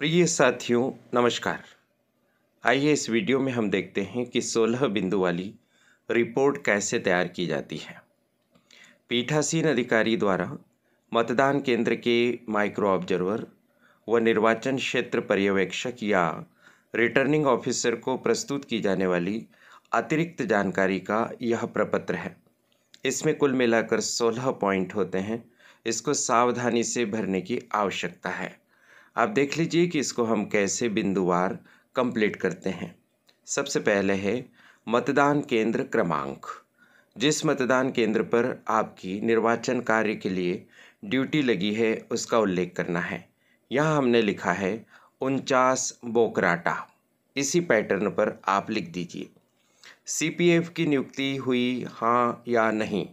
प्रिय साथियों नमस्कार आइए इस वीडियो में हम देखते हैं कि 16 बिंदु वाली रिपोर्ट कैसे तैयार की जाती है पीठासीन अधिकारी द्वारा मतदान केंद्र के माइक्रो ऑब्जर्वर व निर्वाचन क्षेत्र पर्यवेक्षक या रिटर्निंग ऑफिसर को प्रस्तुत की जाने वाली अतिरिक्त जानकारी का यह प्रपत्र है इसमें कुल मिलाकर 16 पॉइंट होते हैं इसको सावधानी से भरने की आवश्यकता है आप देख लीजिए कि इसको हम कैसे बिंदुवार कंप्लीट करते हैं सबसे पहले है मतदान केंद्र क्रमांक जिस मतदान केंद्र पर आपकी निर्वाचन कार्य के लिए ड्यूटी लगी है उसका उल्लेख करना है यहाँ हमने लिखा है उनचास बोकराटा इसी पैटर्न पर आप लिख दीजिए सीपीएफ की नियुक्ति हुई हाँ या नहीं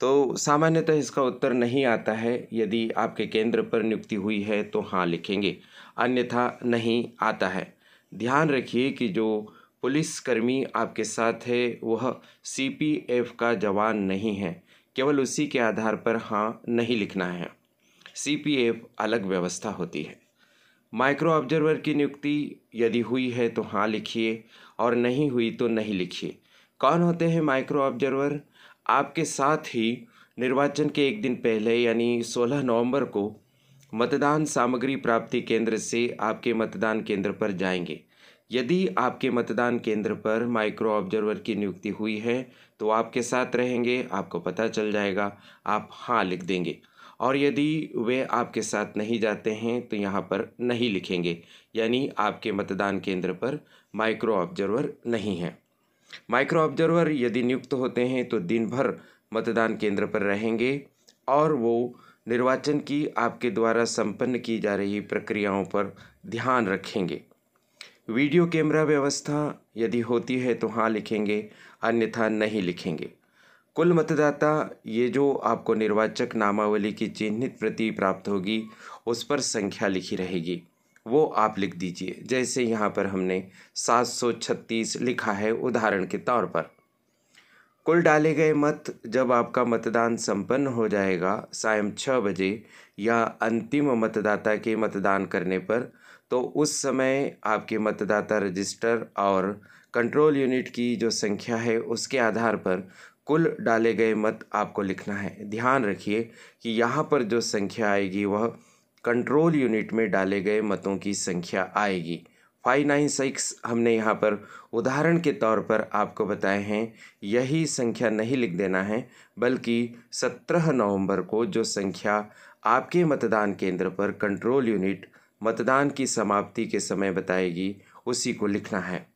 तो सामान्यतः इसका उत्तर नहीं आता है यदि आपके केंद्र पर नियुक्ति हुई है तो हाँ लिखेंगे अन्यथा नहीं आता है ध्यान रखिए कि जो पुलिसकर्मी आपके साथ है वह सीपीएफ का जवान नहीं है केवल उसी के आधार पर हाँ नहीं लिखना है सीपीएफ अलग व्यवस्था होती है माइक्रो ऑब्जर्वर की नियुक्ति यदि हुई है तो हाँ लिखिए और नहीं हुई तो नहीं लिखिए कौन होते हैं माइक्रो ऑब्जर्वर आपके साथ ही निर्वाचन के एक दिन पहले यानी 16 नवंबर को मतदान सामग्री प्राप्ति केंद्र से आपके मतदान केंद्र पर जाएंगे यदि आपके मतदान केंद्र पर माइक्रो ऑब्जर्वर की नियुक्ति हुई है तो आपके साथ रहेंगे आपको पता चल जाएगा आप हाँ लिख देंगे और यदि वे आपके साथ नहीं जाते हैं तो यहाँ पर नहीं लिखेंगे यानी आपके मतदान केंद्र पर माइक्रो ऑब्जर्वर नहीं है माइक्रो ऑब्जर्वर यदि नियुक्त होते हैं तो दिन भर मतदान केंद्र पर रहेंगे और वो निर्वाचन की आपके द्वारा संपन्न की जा रही प्रक्रियाओं पर ध्यान रखेंगे वीडियो कैमरा व्यवस्था यदि होती है तो हाँ लिखेंगे अन्यथा नहीं लिखेंगे कुल मतदाता ये जो आपको निर्वाचक नामावली की चिन्हित प्रति प्राप्त होगी उस पर संख्या लिखी रहेगी वो आप लिख दीजिए जैसे यहाँ पर हमने 736 लिखा है उदाहरण के तौर पर कुल डाले गए मत जब आपका मतदान संपन्न हो जाएगा सायं छः बजे या अंतिम मतदाता के मतदान करने पर तो उस समय आपके मतदाता रजिस्टर और कंट्रोल यूनिट की जो संख्या है उसके आधार पर कुल डाले गए मत आपको लिखना है ध्यान रखिए कि यहाँ पर जो संख्या आएगी वह कंट्रोल यूनिट में डाले गए मतों की संख्या आएगी फाइव नाइन सिक्स हमने यहाँ पर उदाहरण के तौर पर आपको बताए हैं यही संख्या नहीं लिख देना है बल्कि सत्रह नवंबर को जो संख्या आपके मतदान केंद्र पर कंट्रोल यूनिट मतदान की समाप्ति के समय बताएगी उसी को लिखना है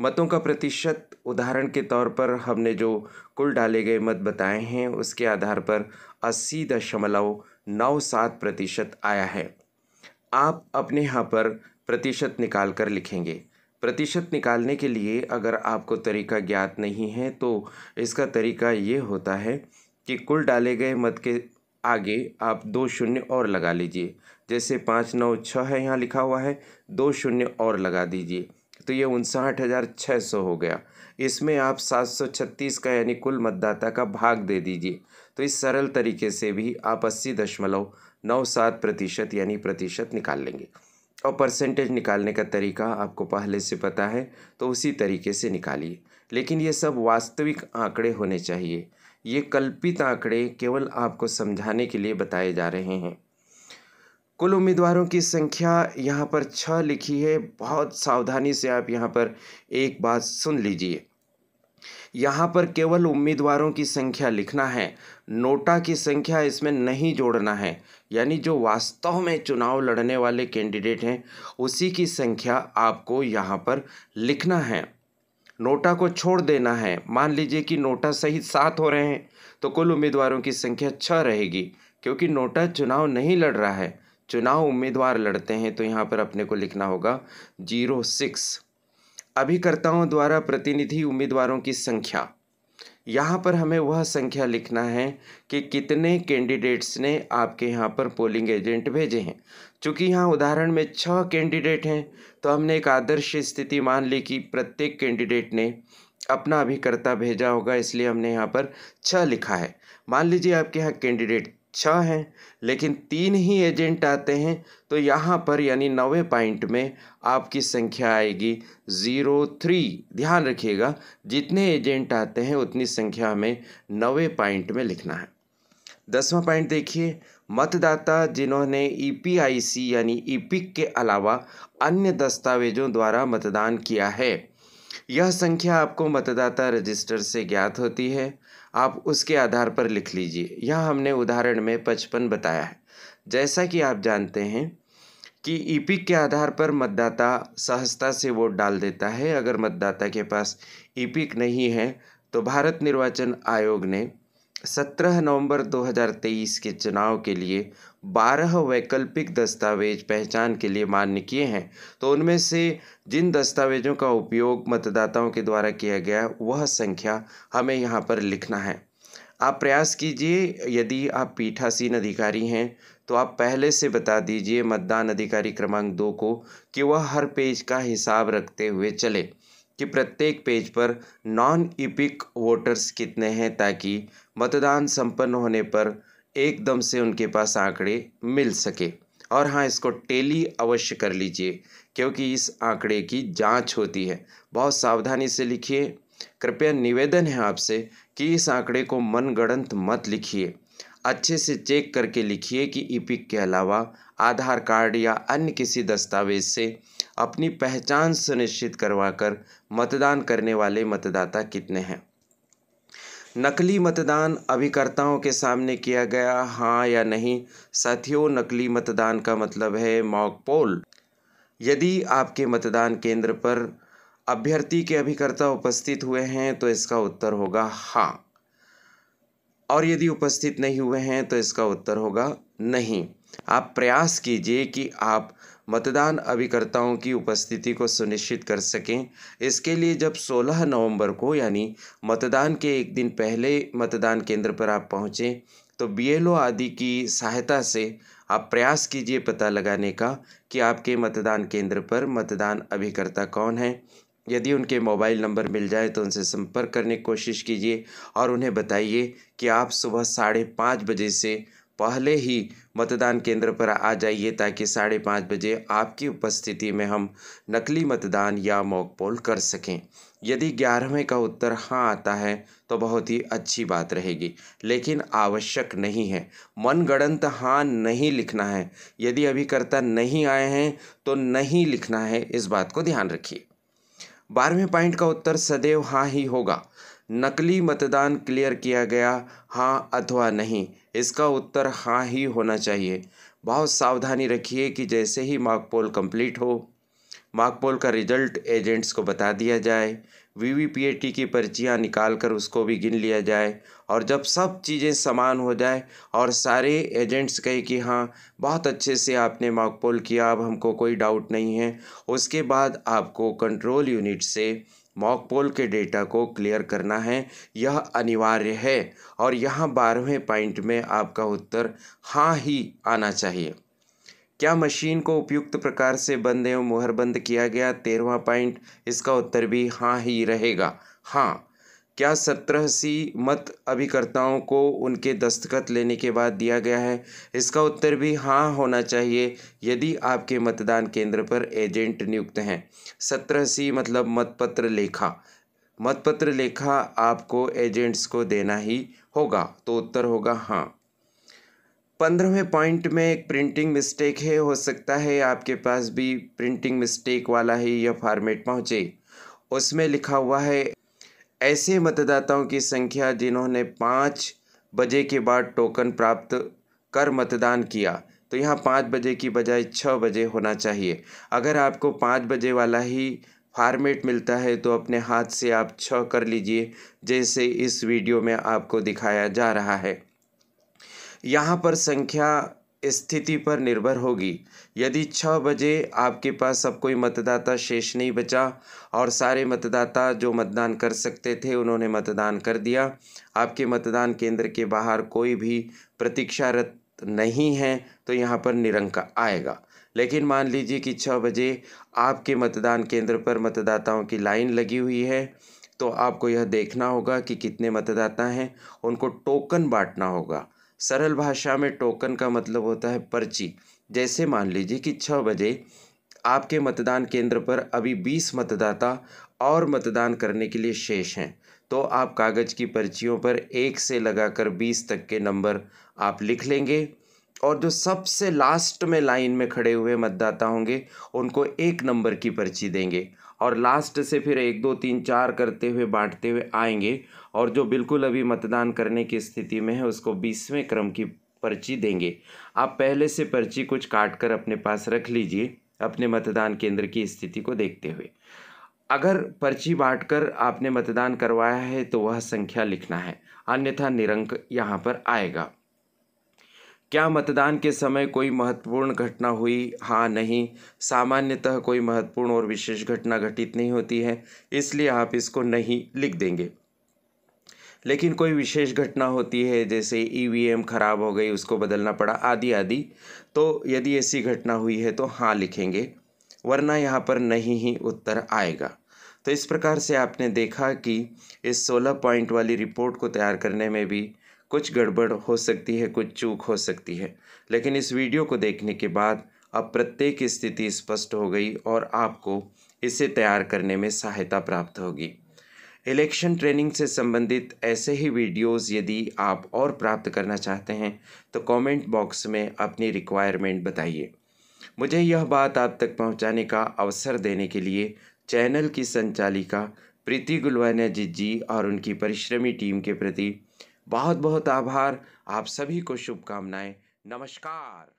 मतों का प्रतिशत उदाहरण के तौर पर हमने जो कुल डाले गए मत बताए हैं उसके आधार पर अस्सी दशमलव नौ सात प्रतिशत आया है आप अपने यहाँ पर प्रतिशत निकाल कर लिखेंगे प्रतिशत निकालने के लिए अगर आपको तरीका ज्ञात नहीं है तो इसका तरीका ये होता है कि कुल डाले गए मत के आगे आप दो शून्य और लगा लीजिए जैसे पाँच नौ छः है यहाँ लिखा हुआ है दो शून्य और लगा दीजिए तो ये उनसाठ हज़ार छः सौ हो गया इसमें आप सात सौ छत्तीस का यानी कुल मतदाता का भाग दे दीजिए तो इस सरल तरीके से भी आप अस्सी दशमलव नौ सात प्रतिशत यानी प्रतिशत निकाल लेंगे और परसेंटेज निकालने का तरीका आपको पहले से पता है तो उसी तरीके से निकालिए लेकिन ये सब वास्तविक आंकड़े होने चाहिए ये कल्पित आंकड़े केवल आपको समझाने के लिए बताए जा रहे हैं कुल उम्मीदवारों की संख्या यहाँ पर छः लिखी है बहुत सावधानी से आप यहाँ पर एक बात सुन लीजिए यहाँ पर केवल उम्मीदवारों की संख्या लिखना है नोटा की संख्या इसमें नहीं जोड़ना है यानी जो वास्तव में चुनाव लड़ने वाले कैंडिडेट हैं उसी की संख्या आपको यहाँ पर लिखना है नोटा को छोड़ देना है मान लीजिए कि नोटा सहित सात हो रहे हैं तो कुल उम्मीदवारों की संख्या छः रहेगी क्योंकि नोटा चुनाव नहीं लड़ रहा है चुनाव उम्मीदवार लड़ते हैं तो यहाँ पर अपने को लिखना होगा जीरो सिक्स अभिकर्ताओं द्वारा प्रतिनिधि उम्मीदवारों की संख्या यहाँ पर हमें वह संख्या लिखना है कि कितने कैंडिडेट्स ने आपके यहाँ पर पोलिंग एजेंट भेजे हैं चूँकि यहाँ उदाहरण में छः कैंडिडेट हैं तो हमने एक आदर्श स्थिति मान ली कि प्रत्येक कैंडिडेट ने अपना अभिकर्ता भेजा होगा इसलिए हमने यहाँ पर छः लिखा है मान लीजिए आपके यहाँ कैंडिडेट छः अच्छा हैं लेकिन तीन ही एजेंट आते हैं तो यहाँ पर यानी नवे पॉइंट में आपकी संख्या आएगी ज़ीरो थ्री ध्यान रखिएगा जितने एजेंट आते हैं उतनी संख्या में नवे पॉइंट में लिखना है दसवां पॉइंट देखिए मतदाता जिन्होंने ईपीआईसी e यानी ईपिक e के अलावा अन्य दस्तावेजों द्वारा मतदान किया है यह संख्या आपको मतदाता रजिस्टर से ज्ञात होती है आप उसके आधार पर लिख लीजिए यह हमने उदाहरण में पचपन बताया है जैसा कि आप जानते हैं कि ईपिक e के आधार पर मतदाता सहजता से वोट डाल देता है अगर मतदाता के पास ईपिक e नहीं है तो भारत निर्वाचन आयोग ने 17 नवंबर 2023 के चुनाव के लिए बारह वैकल्पिक दस्तावेज पहचान के लिए मान्य किए हैं तो उनमें से जिन दस्तावेजों का उपयोग मतदाताओं के द्वारा किया गया वह संख्या हमें यहाँ पर लिखना है आप प्रयास कीजिए यदि आप पीठासीन अधिकारी हैं तो आप पहले से बता दीजिए मतदान अधिकारी क्रमांक दो को कि वह हर पेज का हिसाब रखते हुए चले कि प्रत्येक पेज पर नॉन इपिक वोटर्स कितने हैं ताकि मतदान संपन्न होने पर एकदम से उनके पास आंकड़े मिल सके और हाँ इसको टेली अवश्य कर लीजिए क्योंकि इस आंकड़े की जांच होती है बहुत सावधानी से लिखिए कृपया निवेदन है आपसे कि इस आंकड़े को मनगणंत मत लिखिए अच्छे से चेक करके लिखिए कि ईपिक के अलावा आधार कार्ड या अन्य किसी दस्तावेज से अपनी पहचान सुनिश्चित करवाकर मतदान करने वाले मतदाता कितने हैं नकली मतदान अभिकर्ताओं के सामने किया गया हाँ या नहीं साथियों नकली मतदान का मतलब है मॉक पोल यदि आपके मतदान केंद्र पर अभ्यर्थी के अभिकर्ता उपस्थित हुए हैं तो इसका उत्तर होगा हाँ और यदि उपस्थित नहीं हुए हैं तो इसका उत्तर होगा नहीं आप प्रयास कीजिए कि आप मतदान अभिकर्ताओं की उपस्थिति को सुनिश्चित कर सकें इसके लिए जब 16 नवंबर को यानी मतदान के एक दिन पहले मतदान केंद्र पर आप पहुँचें तो बीएलओ आदि की सहायता से आप प्रयास कीजिए पता लगाने का कि आपके मतदान केंद्र पर मतदान अभिकर्ता कौन है यदि उनके मोबाइल नंबर मिल जाए तो उनसे संपर्क करने की कोशिश कीजिए और उन्हें बताइए कि आप सुबह साढ़े पाँच बजे से पहले ही मतदान केंद्र पर आ जाइए ताकि साढ़े पाँच बजे आपकी उपस्थिति में हम नकली मतदान या मॉक पोल कर सकें यदि ग्यारहवें का उत्तर हाँ आता है तो बहुत ही अच्छी बात रहेगी लेकिन आवश्यक नहीं है मनगणंत हाँ नहीं लिखना है यदि अभिकर्ता नहीं आए हैं तो नहीं लिखना है इस बात को ध्यान रखिए बारहवें पॉइंट का उत्तर सदैव हाँ ही होगा नकली मतदान क्लियर किया गया हाँ अथवा नहीं इसका उत्तर हाँ ही होना चाहिए बहुत सावधानी रखिए कि जैसे ही मार्कपोल कंप्लीट हो मार्कपोल का रिजल्ट एजेंट्स को बता दिया जाए वीवीपीएटी की पर्चियाँ निकाल कर उसको भी गिन लिया जाए और जब सब चीज़ें समान हो जाए और सारे एजेंट्स कहे कि हाँ बहुत अच्छे से आपने मार्क किया अब हमको कोई डाउट नहीं है उसके बाद आपको कंट्रोल यूनिट से मॉकपोल के डेटा को क्लियर करना है यह अनिवार्य है और यहाँ बारहवें पॉइंट में आपका उत्तर हाँ ही आना चाहिए क्या मशीन को उपयुक्त प्रकार से बंद एवं बंद किया गया तेरहवा पॉइंट इसका उत्तर भी हाँ ही रहेगा हाँ क्या सत्रह सी मत अभिकर्ताओं को उनके दस्तखत लेने के बाद दिया गया है इसका उत्तर भी हाँ होना चाहिए यदि आपके मतदान केंद्र पर एजेंट नियुक्त हैं सत्रह सी मतलब मतपत्र लेखा मतपत्र लेखा आपको एजेंट्स को देना ही होगा तो उत्तर होगा हाँ पंद्रहवें पॉइंट में एक प्रिंटिंग मिस्टेक है हो सकता है आपके पास भी प्रिंटिंग मिस्टेक वाला ही यह फॉर्मेट पहुँचे उसमें लिखा हुआ है ऐसे मतदाताओं की संख्या जिन्होंने पाँच बजे के बाद टोकन प्राप्त कर मतदान किया तो यहाँ पाँच बजे की बजाय छः बजे होना चाहिए अगर आपको पाँच बजे वाला ही फार्मेट मिलता है तो अपने हाथ से आप छः कर लीजिए जैसे इस वीडियो में आपको दिखाया जा रहा है यहाँ पर संख्या स्थिति पर निर्भर होगी यदि छः बजे आपके पास अब कोई मतदाता शेष नहीं बचा और सारे मतदाता जो मतदान कर सकते थे उन्होंने मतदान कर दिया आपके मतदान केंद्र के बाहर कोई भी प्रतीक्षारत नहीं है तो यहाँ पर निरंक आएगा लेकिन मान लीजिए कि छः बजे आपके मतदान केंद्र पर मतदाताओं की लाइन लगी हुई है तो आपको यह देखना होगा कि कितने मतदाता हैं उनको टोकन बांटना होगा सरल भाषा में टोकन का मतलब होता है पर्ची जैसे मान लीजिए कि छः बजे आपके मतदान केंद्र पर अभी बीस मतदाता और मतदान करने के लिए शेष हैं तो आप कागज़ की पर्चियों पर एक से लगाकर बीस तक के नंबर आप लिख लेंगे और जो सबसे लास्ट में लाइन में खड़े हुए मतदाता होंगे उनको एक नंबर की पर्ची देंगे और लास्ट से फिर एक दो तीन चार करते हुए बांटते हुए आएंगे और जो बिल्कुल अभी मतदान करने की स्थिति में है उसको बीसवें क्रम की पर्ची देंगे आप पहले से पर्ची कुछ काट कर अपने पास रख लीजिए अपने मतदान केंद्र की स्थिति को देखते हुए अगर पर्ची बांटकर आपने मतदान करवाया है तो वह संख्या लिखना है अन्यथा निरंक यहाँ पर आएगा क्या मतदान के समय कोई महत्वपूर्ण घटना हुई हाँ नहीं सामान्यतः कोई महत्वपूर्ण और विशेष घटना घटित नहीं होती है इसलिए आप इसको नहीं लिख देंगे लेकिन कोई विशेष घटना होती है जैसे ई खराब हो गई उसको बदलना पड़ा आदि आदि तो यदि ऐसी घटना हुई है तो हाँ लिखेंगे वरना यहाँ पर नहीं ही उत्तर आएगा तो इस प्रकार से आपने देखा कि इस सोलह पॉइंट वाली रिपोर्ट को तैयार करने में भी कुछ गड़बड़ हो सकती है कुछ चूक हो सकती है लेकिन इस वीडियो को देखने के बाद अब प्रत्येक स्थिति स्पष्ट हो गई और आपको इसे तैयार करने में सहायता प्राप्त होगी इलेक्शन ट्रेनिंग से संबंधित ऐसे ही वीडियोस यदि आप और प्राप्त करना चाहते हैं तो कमेंट बॉक्स में अपनी रिक्वायरमेंट बताइए मुझे यह बात आप तक पहुंचाने का अवसर देने के लिए चैनल की संचालिका प्रीति गुलवानिया जी जी और उनकी परिश्रमी टीम के प्रति बहुत बहुत आभार आप सभी को शुभकामनाएं नमस्कार